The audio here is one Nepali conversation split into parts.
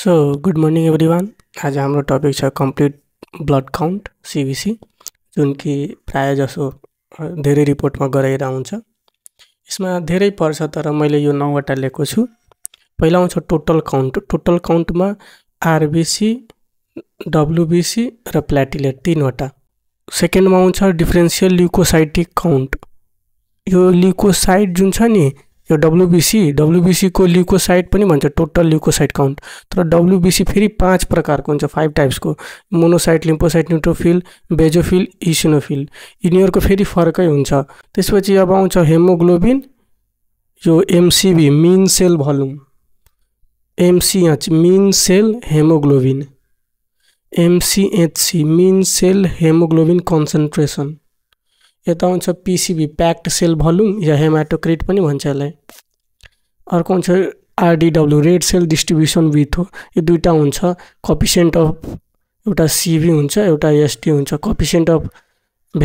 so good morning everyone आज हाम्रो टपिक छ कम्प्लिट ब्लड काउन्ट सिबिसी जुन कि प्रायः जसो धेरै रिपोर्टमा गराएर आउँछ यसमा धेरै पर्छ तर मैले यो नौवटा लिएको छु पहिला आउँछ टोटल काउन्ट टोटल काउन्टमा आरबिसी डब्लुबिसी र प्लेटिलेट तिनवटा सेकेन्डमा आउँछ डिफ्रेन्सियल ल्युकोसाइटिक काउन्ट यो ल्युकोसाइट जुन छ नि यो डब्लुबिसी डब्लुबिसीको ल्युकोसाइट पनि भन्छ टोटल ल्युकोसाइट काउन्ट तर डब्लुबिसी फेरि पाँच प्रकारको हुन्छ फाइभ टाइप्सको monocyte lymphocyte neutrophil basophil eosinophil यिनीहरूको फेरि फरकै हुन्छ त्यसपछि अब आउँछ हेमोग्लोबिन यो MCV mean cell volume MCH mean cell haemoglobin MCHC mean cell haemoglobin concentration यता आउँछ पिसिबी प्याक्ड सेल भल्युम या हेमाटोक्रिट पनि भन्छ यसलाई अर्को हुन्छ RDW red cell distribution width हो यो दुइटा हुन्छ कपिसेन्ट अफ एउटा सिबी हुन्छ एउटा एसटी हुन्छ कपिसेन्ट अफ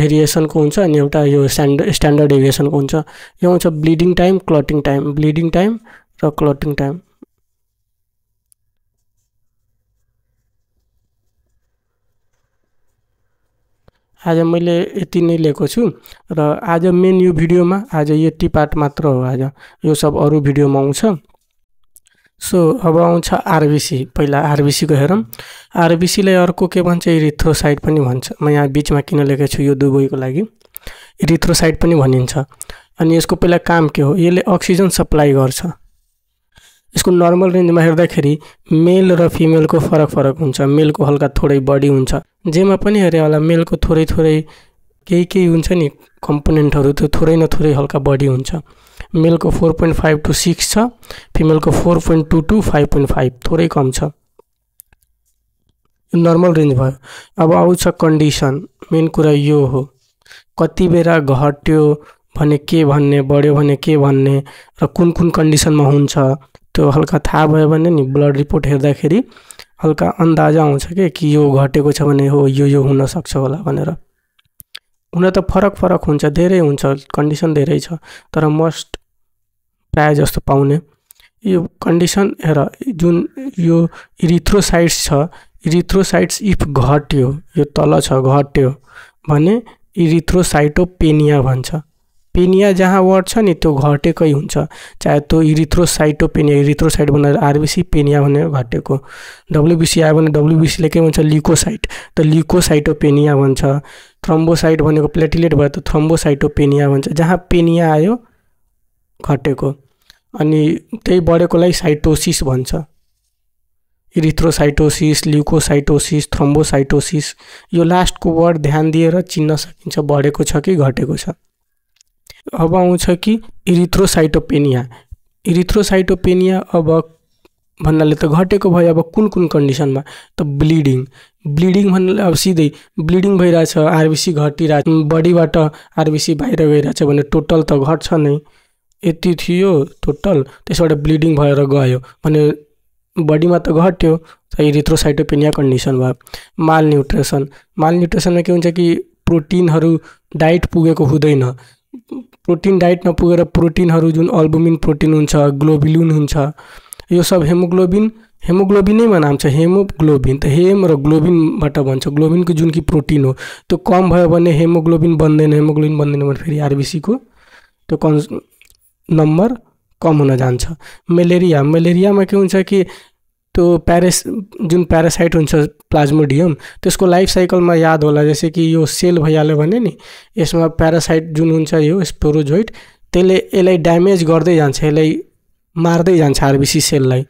भेरिएसनको हुन्छ अनि एउटा यो स्ट्यान्ड स्ट्यान्डर्ड एभिएसनको हुन्छ यो आउँछ bleeding time clotting time bleeding time र क्लटिङ टाइम आज मैले यति नै लिएको छु र आज मेन यो भिडियोमा आज यति पार्ट मात्र हो आज यो सब अरू भिडियोमा आउँछ सो अब आउँछ आरबिसी पहिला आरबिसीको हेरौँ आरबिसीलाई अर्को के भन्छ इरिथ्रोसाइड पनि भन्छ म यहाँ बिचमा किन लिएको छु यो दुवैको लागि इरिथ्रोसाइड पनि भनिन्छ अनि यसको पहिला काम के हो यसले अक्सिजन सप्लाई गर्छ यसको नर्मल रेन्जमा हेर्दाखेरि मेल र फिमेलको फरक फरक हुन्छ मेलको हल्का थोरै बढी हुन्छ जेमा पनि हेऱ्यो होला मेलको थोरै थोरै केही केही हुन्छ नि कम्पोनेन्टहरू त्यो थोरै न थोरै हल्का बढी हुन्छ मेलको four point five to six छ फिमेलको four point two to five point five थोरै कम छ नर्मल रेन्ज भयो अब आउँछ कन्डिसन मेन कुरा यो हो कति बेला घट्यो भने के भन्ने बढ्यो भने के भन्ने र कुन कुन कन्डिसनमा हुन्छ त्यो हल्का थाहा भयो भने नि ब्लड रिपोर्ट हेर्दाखेरि हल्का अन्दाजा आउँछ कि कि यो घटेको छ भने हो यो यो हुनसक्छ होला भनेर हुन त फरक फरक हुन्छ धेरै हुन्छ कन्डिसन धेरै छ तर मस्ट प्राय जस्तो पाउने यो कन्डिसन हेर जुन यो इरिथ्रोसाइट्स छ इरिथ्रोसाइट्स इफ घट्यो यो तल छ घट्यो भने इरिथ्रोसाइटोपेनिया भन्छ पेनिया जहाँ वर्ड छ नि त्यो घटेकै हुन्छ चाहे त्यो इरिथ्रोसाइटोपेनिया इरिथ्रोसाइट भनेर आरबिसी पेनिया भनेर घटेको डब्लुबिसी आयो भने डब्लुबिसीले के भन्छ लिकोसाइट त लिकोसाइटोपेनिया भन्छ थ्रम्बोसाइट भनेको प्लेटिलेट भयो त थ्रम्बोसाइटोपेनिया भन्छ जहाँ पेनिया आयो घटेको अनि त्यही बढेकोलाई साइटोसिस भन्छ इरिथ्रोसाइटोसिस ल्युकोसाइटोसिस थ्रम्बोसाइटोसिस यो लास्टको वर्ड ध्यान दिएर चिन्न सकिन्छ बढेको छ कि घटेको छ अब आउँछ कि इरिथ्रोसाइटोपेनिया इरिथ्रोसाइटोपेनिया अब भन्नाले त घटेको भयो अब कुन कुन कन्डिसनमा त ब्लिडिङ ब्लिडिङ भन्नाले अब सिधै ब्लिडिङ भइरहेछ आरबिसी घटिरहेछ बडीबाट आरबिसी बाहिर गइरहेछ भने टोटल त घट्छ नै यति थियो टोटल त्यसबाट ब्लिडिङ भएर गयो भने बडीमा त घट्यो त इरिथ्रोसाइटोपेनिया कन्डिसन भयो माल न्युट्रेसन माल न्युट्रेसनमा के हुन्छ कि प्रोटिनहरू डाइट पुगेको हुँदैन प्रोटिन डाइटमा पुगेर प्रोटिनहरू जुन अल्बुमिन प्रोटिन हुन्छ ग्लोबिलुन हुन्छ यो सब हेमोग्लोबिन नाम छ हेमोग्लोबिन त हेम र ग्लोबिनबाट भन्छ ग्लोबिनको जुन कि प्रोटिन हो त्यो कम भयो भने हेमोग्लोबिन बन्दैन हेमोग्लोबिन बन्दैन भने फेरि आरबिसीको त्यो कन् नम्बर कम हुन जान्छ मलेरिया मलेरियामा के हुन्छ कि त्यो प्यारेस जुन प्यारासाइट हुन्छ प्लाज्मोडियम त्यसको लाइफ साइकलमा याद होला जस्तै कि यो सेल भइहाल्यो भने नि यसमा प्यारासाइट जुन हुन्छ यो स्पोरोजोइट त्यसले यसलाई ड्यामेज गर्दै जान्छ यसलाई मार्दै जान्छ आरबिसी सेललाई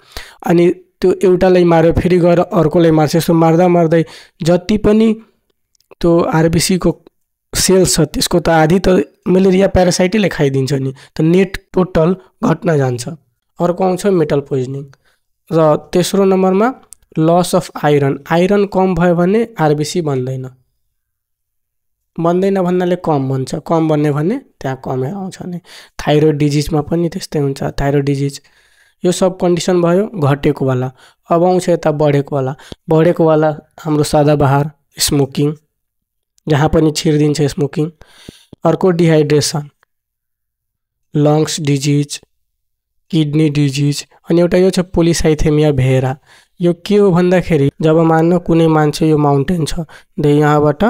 अनि त्यो एउटालाई मार्यो फेरि गएर अर्कोलाई मार्छ यस्तो मार्दा मार्दै जति पनि त्यो आरबिसीको सेल छ त्यसको त आधी त मलेरिया प्यारासाइटैले खाइदिन्छ नि त नेट टोटल घट्न जान्छ अर्को आउँछ मेटल पोइजनिङ र तेस्रो नम्बरमा लस अफ आइरन आइरन कम भयो भने आरबिसी बन्दैन बन्दैन भन्नाले कम बन्छ कम बन्यो भने त्यहाँ कमै आउँछ नि थाइरोइड डिजिजमा पनि त्यस्तै हुन्छ थाइरोइड डिजिज यो सब कन्डिसन भयो घटेकोवाला अब आउँछ यता बढेकोवाला बढेकोवाला हाम्रो सदाबहार स्मोकिङ जहाँ पनि छिरिदिन्छ स्मोकिङ अर्को dehydration lungs disease kidney disease अनि एउटा यो छ पोलिसाइथेमिया भेरा यो के हो भन्दाखेरि जब मान्न कुनै मान्छे यो माउन्टेन छ दे यहाँबाट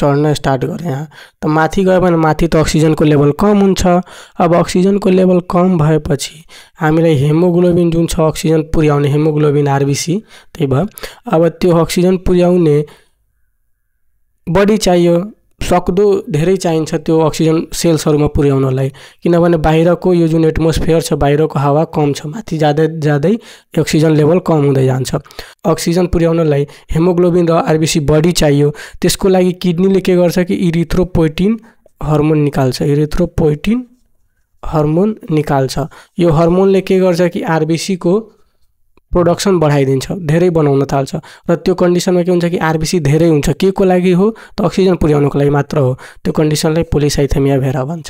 चढ्न स्टार्ट गरे यहाँ त माथि गयो भने माथि त अक्सिजनको लेभल कम हुन्छ अब अक्सिजनको लेभल कम भएपछि हामीलाई हेमोग्लोबिन जुन छ अक्सिजन पुर्याउने हेमोग्लोबिन आरबिसी त्यही भयो अब त्यो अक्सिजन पुर्याउने बडी चाहियो सक्दो धेरै चाहिन्छ त्यो अक्सिजन सेल्सहरूमा पुर्याउनलाई किनभने बाहिरको यो जुन एटमोस्फियर छ बाहिरको हावा कम छ माथि जाँदै जाँदै अक्सिजन लेभल कम हुँदै जान्छ अक्सिजन पुर्याउनलाई हेमोग्लोबिन र आरबिसी बडी चाहियो त्यसको लागि किडनीले के गर्छ कि इरिथ्रोपोइटिन हर्मोन निकाल्छ इरिथ्रोपोइटिन हर्मोन निकाल्छ यो हर्मोनले के गर्छ कि आरबिसीको प्रोडक्सन बढाइदिन्छ धेरै बनाउन थाल्छ र त्यो कन्डिसनमा के हुन्छ कि आरबिसी धेरै हुन्छ के को लागि हो त अक्सिजन पुर्याउनुको लागि मात्र हो त्यो कन्डिसनलाई पोलिसाइथेमिया भेरा भन्छ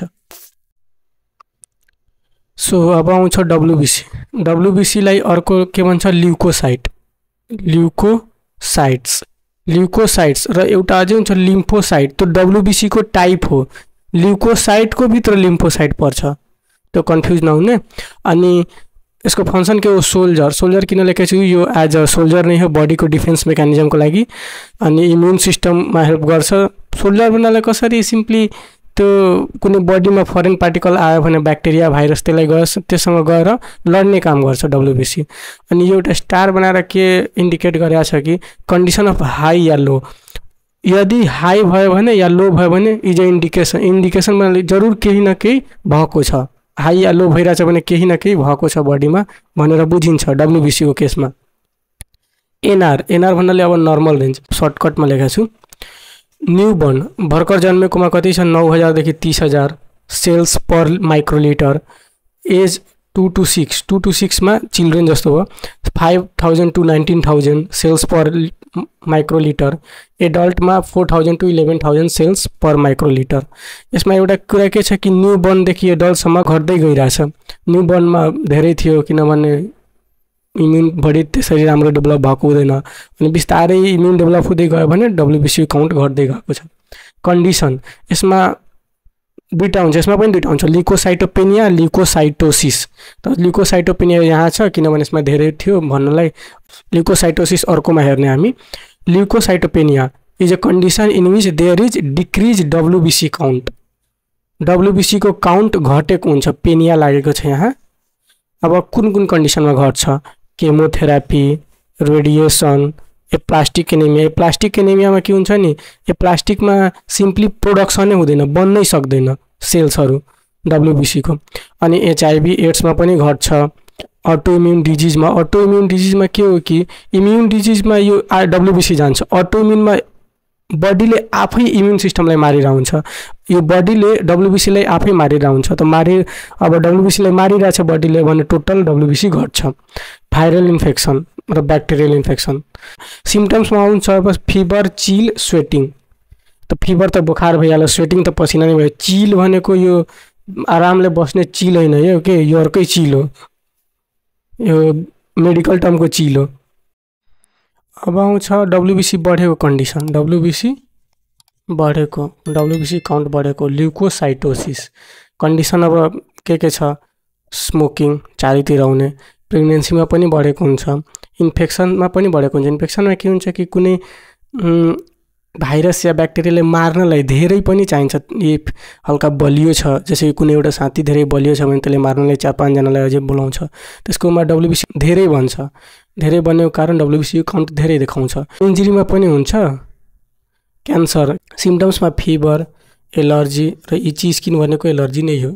सो अब आउँछ डब्लुबिसी डब्लुबिसीलाई अर्को के भन्छ ल्युकोसाइट ल्युकोसाइट्स ल्युकोसाइट्स र एउटा अझै हुन्छ लिम्फोसाइट त्यो डब्लुबिसीको टाइप हो ल्युकोसाइटको भित्र लिम्फोसाइट पर्छ त्यो कन्फ्युज नहुने अनि यसको फङ्सन के हो सोल्जर सोल्जर किन लेखेको छु यो एज अ सोल्जर नै हो बडीको डिफेन्स मेकानिजमको लागि अनि इम्युन सिस्टममा हेल्प गर्छ सोल्जर बनाउनलाई कसरी सिम्पली त्यो कुनै बडीमा फरेन पार्टिकल आयो भने ब्याक्टेरिया भाइरस त्यसलाई गयो त्योसँग गएर लड्ने काम गर्छ डब्लुबिसी अनि यो एउटा स्टार बनाएर के इन्डिकेट गरेको छ कि कन्डिसन अफ हाई या लो यदि हाई भयो भने या लो भयो भने इज अ इन्डिकेसन इन्डिकेसन जरुर केही न केही भएको छ हाई या लो भइरहेछ भने केही न केही भएको छ बडीमा भनेर बुझिन्छ डब्लुबिसीको केसमा एनआर एनआर भन्नाले अब नर्मल रेन्ज सर्टकटमा लेखेको छु न्यु बर्न भर्खर जन्मेकोमा कति छ नौ हजारदेखि तिस हजार cells per microlitre age two to six two to सिक्समा चिल्ड्रेन जस्तो हो five thousand to nineteen thousand cells per microlitre एडल्टमा four thousand to eleven thousand cells per microlitre यसमा एउटा कुरा के छ कि न्यू बर्नदेखि एडल्टसम्म घट्दै गइरहेछ न्यु बर्नमा धेरै थियो किनभने इम्युन बडी त्यसरी राम्रो डेभलप भएको हुँदैन अनि बिस्तारै इम्युन डेभलप हुँदै गयो भने डब्लुबिसी काउन्ट घट्दै गएको छ कन्डिसन यसमा दुईवटा हुन्छ यसमा पनि दुईवटा हुन्छ लिकोसाइटोपेनिया लिकोसाइटोसिस त लिकोसाइटोपेनिया यहाँ छ किनभने यसमा धेरै थियो भन्नलाई लिकोसाइटोसिस अर्कोमा हेर्ने हामी leukocytopenia is a condition in which there is decrease WBC count डब्लुबिसीको काउन्ट घटेको हुन्छ पेनिया लागेको छ यहाँ अब कुन कुन कन्डिसनमा घट्छ chemotherapy radiation aplastic anaemia plastic एनेमियामा के हुन्छ नि प्लास्टिकमा सिम्पली प्रोडक्सनै हुँदैन बन्नै सक्दैन सेल्सहरू डब्लुबिसीको अनि एचआइभी एड्समा पनि घट्छ अटो इम्युन डिजिजमा अटो इम्युन डिजिजमा के हो कि इम्युन डिजिजमा यो डब्लुबिसी जान्छ अटो इम्युनमा बडीले आफै इम्युन सिस्टमलाई हुन्छ यो बडीले डब्लुबिसीलाई आफै हुन्छ त मारि अब डब्लुबिसीलाई मारिरहेछ बडीले भने टोटल डब्लुबिसी घट्छ भाइरल इन्फेक्सन र ब्याक्टेरियल इन्फेक्सन सिम्टम्समा आउँछ अब फिभर चिल स्वेटिङ त फिभर त बुखार भइहाल्यो स्वेटिङ त पसिना नै भयो चिल भनेको यो आरामले बस्ने चिल होइन यो के यो अर्कै चिल हो यो मेडिकल टर्मको चिल हो अब आउँछ डब्लुबिसी बढेको कन्डिसन डब्लुबिसी बढेको डब्लुबिसी काउन्ट बढेको ल्युकोसाइटोसिस कन्डिसन अब के के छ स्मोकिङ चारैतिर आउने प्रेग्नेन्सीमा पनि बढेको हुन्छ इन्फेक्सनमा पनि बढेको हुन्छ इन्फेक्सनमा के हुन्छ कि कुनै भाइरस या ब्याक्टेरियाले मार्नलाई धेरै पनि चाहिन्छ इफ हल्का बलियो छ जस्तै कुनै एउटा साथी धेरै बलियो छ भने त्यसले मार्नलाई चार पाँचजनालाई अझै बोलाउँछ त्यसकोमा डब्लुबिसी धेरै भन्छ धेरै बनेको कारण डब्लुबिसी काउन्ट धेरै देखाउँछ इन्जुरीमा पनि हुन्छ क्यान्सर सिम्टम्समा फिभर एलर्जी र इची स्किन भनेको एलर्जी नै हो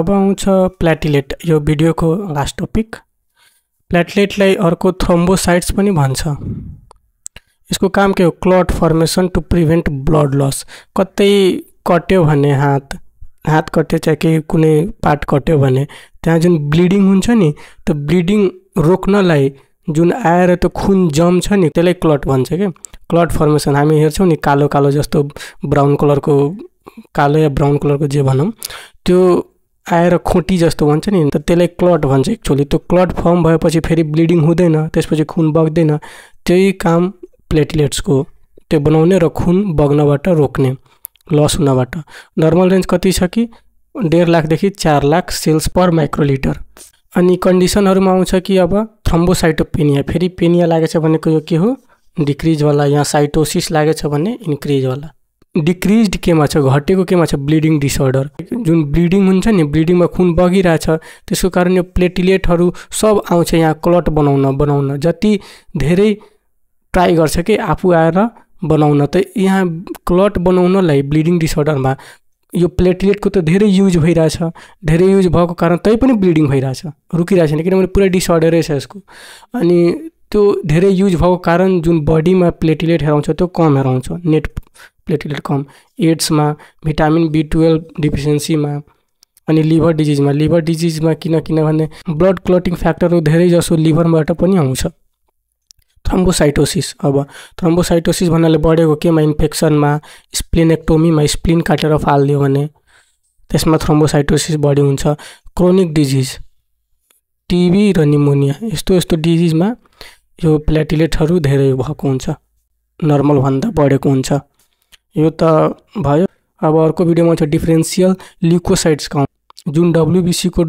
अब आउँछ प्लेटिलेट यो भिडियोको लास्ट टपिक प्लेटलेटलाई अर्को थ्रोम्बोसाइट्स पनि भन्छ यसको काम के हो clot formation to prevent blood loss कतै कट्यो भने हात हात कट्यो चाहे केही कुनै पार्ट कट्यो भने त्यहाँ जुन ब्लिडिङ हुन्छ नि त्यो ब्लिडिङ रोक्नलाई जुन आएर त्यो खुन जम्छ नि त्यसलाई क्लट भन्छ क्या क्लट फर्मेसन हामी हेर्छौँ नि कालो कालो जस्तो ब्राउन कलरको कालो या ब्राउन कलरको जे भनौँ त्यो आएर खोटी जस्तो भन्छ नि त त्यसलाई क्लट भन्छ एक्चुअली त्यो क्लट फर्म भएपछि फेरि ब्लिडिङ हुँदैन त्यसपछि खुन बग्दैन त्यही काम प्लेटलेट्सको त्यो बनाउने र खुन बग्नबाट रोक्ने लस हुनबाट नर्मल रेन्ज कति छ कि डेढ लाखदेखि चार लाख सेल्स पर माइक्रोलिटर अनि कन्डिसनहरूमा आउँछ कि अब थ्रम्बोसाइटोपेनिया फेरि पेनिया लागेछ भनेको यो के हो डिक्रिजवाला यहाँ साइटोसिस लागेछ भने इन्क्रिजवाला डिक्रिज केमा छ घटेको केमा छ ब्लिडिङ डिसअर्डर जुन ब्लिडिङ हुन्छ नि ब्लिडिङमा खुन बगिरहेछ त्यसको कारण यो प्लेटिलेटहरू सब आउँछ यहाँ क्लट बनाउन बनाउन जति धेरै ट्राई गर्छ कि आफू आएर बनाउन त यहाँ क्लट बनाउनलाई ब्लिडिङ डिसअर्डरमा यो प्लेटलेटको त धेरै युज भइरहेछ धेरै युज भएको कारण तै पनि ब्लिडिङ भइरहेछ रुकिरहेको छैन किनभने पुरा डिसअर्डरै छ यसको अनि त्यो धेरै युज भएको कारण जुन बडीमा प्लेटलेट हेराउँछ त्यो कम हेराउँछ नेट प्लेटलेट कम एड्समा भिटामिन बी टुवेल्भ डिफिसियन्सीमा अनि लिभर डिजिजमा लिभर डिजिजमा किन किनभने ब्लड क्लटिङ फ्याक्टरहरू धेरै जसो लिभरबाट पनि आउँछ थ्रम्बोसाइटोसिस अब थ्रम्बोसाइटोसिस भन्नाले बढेको केमा इन्फेक्सनमा स्प्लिनेक्टोमीमा स्प्लिन काटेर फालिदियो भने त्यसमा थ्रम्बोसाइटोसिस बढी हुन्छ क्रोनिक डिजिज टिबी र निमोनिया यस्तो यस्तो डिजिजमा यो प्लेटिलेटहरू धेरै भएको हुन्छ नर्मलभन्दा बढेको हुन्छ यो त भयो अब अर्को भिडियोमा छ डिफ्रेन्सियल ल्युकोसाइट्स काउन्ट जुन डब्लुबिसीको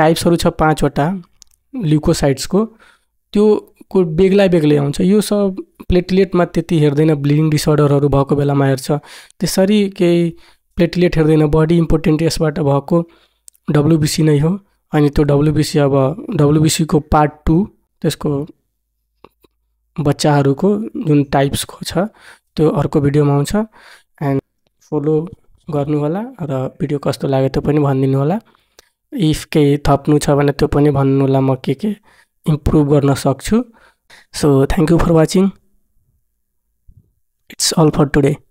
टाइप्सहरू छ पाँचवटा ल्युकोसाइट्सको त्यो को बेग्लै बेग्लै आउँछ यो सब प्लेटलेटमा त्यति हेर्दैन ब्लिडिङ डिसअर्डरहरू भएको बेलामा हेर्छ त्यसरी केही प्लेटलेट हेर्दैन बडी इम्पोर्टेन्ट यसबाट भएको डब्लुबिसी नै हो अनि त्यो डब्लुबिसी अब डब्लुबिसीको पार्ट टू त्यसको बच्चाहरूको जुन टाइप्सको छ त्यो अर्को भिडियोमा आउँछ एन्ड फलो होला र भिडियो कस्तो लाग्यो त्यो पनि भनिदिनु होला इफ केही थप्नु छ भने त्यो पनि भन्नु होला म के के इम्प्रुभ गर्न सक्छु so thank you for watching it's all for today